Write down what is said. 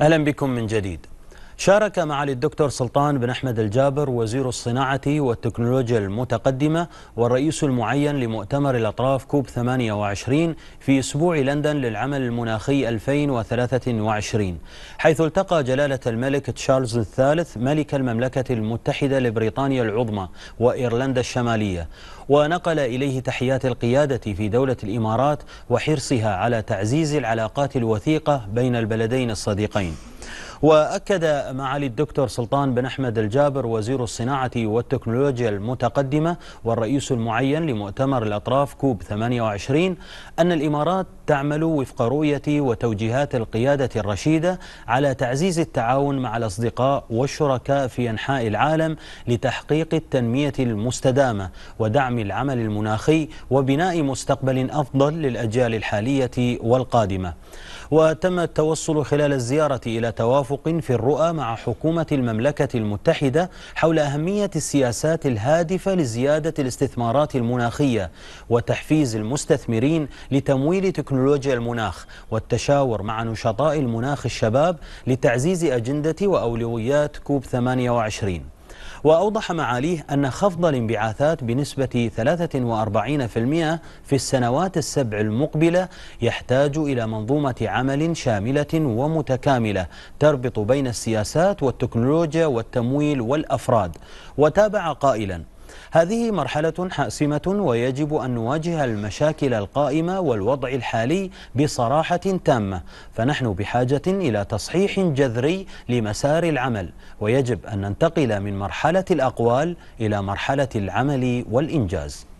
أهلا بكم من جديد شارك معالي الدكتور سلطان بن أحمد الجابر وزير الصناعة والتكنولوجيا المتقدمة والرئيس المعين لمؤتمر الأطراف كوب 28 في أسبوع لندن للعمل المناخي 2023 حيث التقى جلالة الملك تشارلز الثالث ملك المملكة المتحدة لبريطانيا العظمى وإيرلندا الشمالية ونقل إليه تحيات القيادة في دولة الإمارات وحرصها على تعزيز العلاقات الوثيقة بين البلدين الصديقين وأكد معالي الدكتور سلطان بن أحمد الجابر وزير الصناعة والتكنولوجيا المتقدمة والرئيس المعين لمؤتمر الأطراف كوب 28 أن الإمارات تعمل وفق رؤية وتوجيهات القيادة الرشيدة على تعزيز التعاون مع الأصدقاء والشركاء في أنحاء العالم لتحقيق التنمية المستدامة ودعم العمل المناخي وبناء مستقبل أفضل للأجيال الحالية والقادمة وتم التوصل خلال الزيارة إلى توافق في الرؤى مع حكومة المملكة المتحدة حول أهمية السياسات الهادفة لزيادة الاستثمارات المناخية وتحفيز المستثمرين لتمويل تكنولوجيا المناخ والتشاور مع نشطاء المناخ الشباب لتعزيز أجندة وأولويات كوب 28 وأوضح معاليه أن خفض الانبعاثات بنسبة 43% في السنوات السبع المقبلة يحتاج إلى منظومة عمل شاملة ومتكاملة تربط بين السياسات والتكنولوجيا والتمويل والأفراد وتابع قائلا هذه مرحلة حاسمة ويجب أن نواجه المشاكل القائمة والوضع الحالي بصراحة تامة فنحن بحاجة إلى تصحيح جذري لمسار العمل ويجب أن ننتقل من مرحلة الأقوال إلى مرحلة العمل والإنجاز